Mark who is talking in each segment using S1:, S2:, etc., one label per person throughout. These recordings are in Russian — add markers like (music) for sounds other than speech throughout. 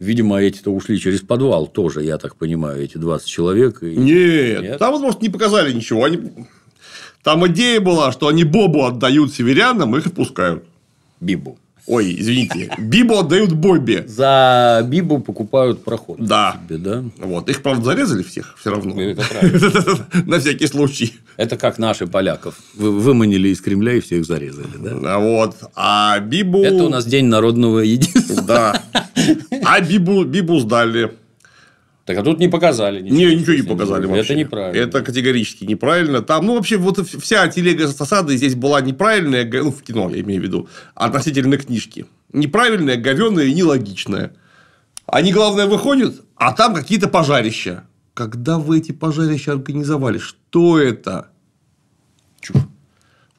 S1: Видимо, эти-то ушли через подвал тоже, я так понимаю, эти 20 человек. И... Нет, Нет, там, возможно, не показали ничего. Они... Там идея была, что они Бобу отдают северянам, их отпускают. Бибу. Ой, извините. Бибу отдают Бобе. За
S2: Бибу покупают проход. Да. Себе, да? Вот. Их, правда, зарезали всех все равно. Ну, (laughs) На всякий случай. Это как наши поляков. Вы выманили из Кремля и всех зарезали. Да? А вот. А Бибу... Это у нас День народного единства. Да. (laughs)
S1: А Бибу, Бибу сдали. Так а тут не показали. не, ничего не показали вообще. Это неправильно. Это категорически неправильно. Там, ну, вообще, вот вся телега с осадой здесь была неправильная, ну, в кино, я имею в виду, относительно книжки. Неправильная, говеная и нелогичная. Они, главное, выходят, а там какие-то пожарища. Когда вы эти пожарища организовали? Что это? Чушь.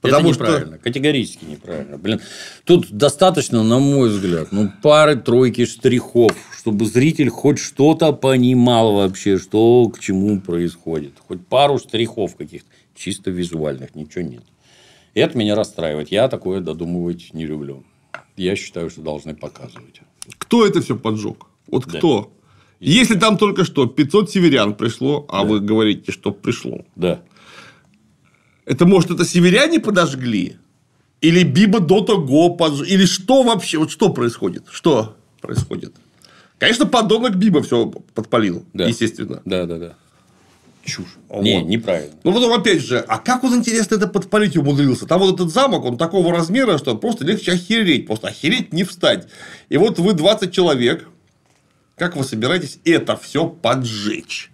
S1: Потому это неправильно,
S2: что... категорически неправильно. Блин, тут достаточно, на мой взгляд, ну, пары-тройки штрихов, чтобы зритель хоть что-то понимал вообще, что к чему происходит. Хоть пару штрихов каких-то, чисто визуальных, ничего нет. И это меня расстраивает. Я такое додумывать не люблю. Я считаю, что должны показывать. Кто это все
S1: поджег? Вот да. кто? Если там только что 500 северян пришло, а да. вы говорите, что пришло. Да. Это, может, это северяне подожгли? Или Биба до того подж... Или что вообще? Вот что происходит? Что происходит? Конечно, подонок Биба все подпалил. Да. Естественно. Да, да, да. Чушь. Вот. Не, неправильно. Ну, потом опять же, а как он, интересно, это подпалить умудрился? Там вот этот замок, он такого размера, что просто легче охереть. Просто охереть не встать. И вот вы 20 человек. Как вы собираетесь это все поджечь?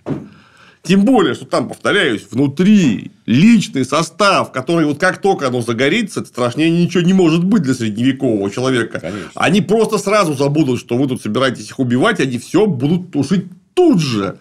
S1: Тем более, что там, повторяюсь, внутри личный состав, который вот как только оно загорится, страшнее ничего не может быть для средневекового человека. Конечно. Они просто сразу забудут, что вы тут собираетесь их убивать, они все будут тушить тут же.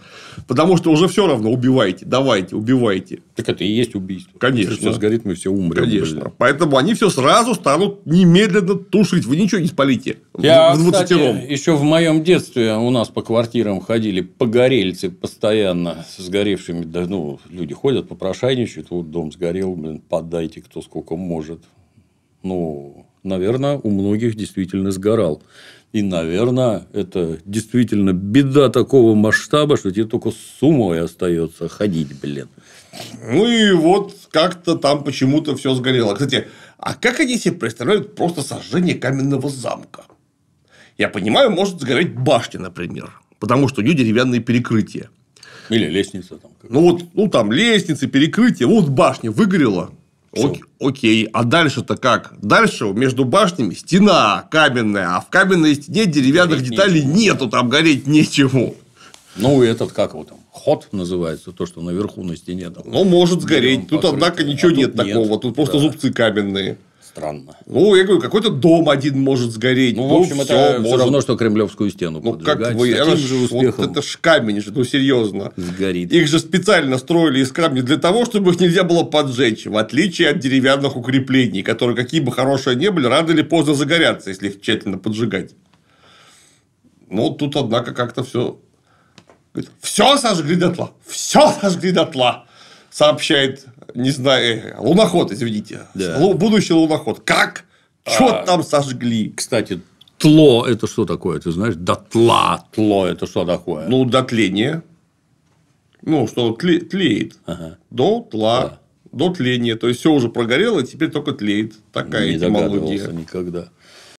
S1: Потому что уже все равно убивайте, давайте, убивайте. Так это и есть убийство. Конечно. Если сейчас горит, мы все умрем. Конечно. Блин. Поэтому они все сразу станут немедленно тушить. Вы ничего не спалите. Я, в кстати,
S2: еще в моем детстве у нас по квартирам ходили погорельцы постоянно с сгоревшими. Да, ну, люди ходят, попрошайничают. Вот дом сгорел, блин, подайте, кто сколько может. Ну, наверное, у многих действительно сгорал. И, наверное, это действительно беда такого масштаба, что тебе только с умой остается ходить, блин. Ну и вот как-то там почему-то все сгорело. Кстати, а как
S1: они себе представляют просто сожжение каменного замка? Я понимаю, может сгореть башня, например. Потому что у люди деревянные перекрытия. Или лестница там. Ну вот, ну там лестницы, перекрытия. Вот башня выгорела. Ок, окей, а дальше-то как? Дальше между башнями стена каменная, а в каменной стене деревянных гореть деталей нечего. нету, там гореть нечего. Ну, этот, как его там, ход называется, то, что наверху на стене. Там, ну, может сгореть. Тут, покрыт. однако, ничего а тут нет, нет такого. Тут просто зубцы каменные странно. Ну, я говорю, какой-то дом один может сгореть. Ну, ну в общем, это все равно,
S2: что Кремлевскую стену Ну, как вы... С же успехом? Вот это
S1: ж камень же, ну, серьезно. Сгорит. Их же специально строили из камня для того, чтобы их нельзя было поджечь, в отличие от деревянных укреплений, которые, какие бы хорошие не были, рано или поздно загорятся, если их тщательно поджигать. Ну, тут, однако, как-то все... Все сожгли дотла. Все сожгли дотла сообщает, не знаю, э, луноход, извините. Да. Будущий луноход. Как? Что а... там сожгли? Кстати, тло – это что такое? Ты знаешь, дотла. Тло – это что такое? Ну, дотление. Ну, что тле... тлеет. Ага. До тла. Да. До тления. То есть, все уже прогорело, и теперь только тлеет. Такая не этимология. никогда.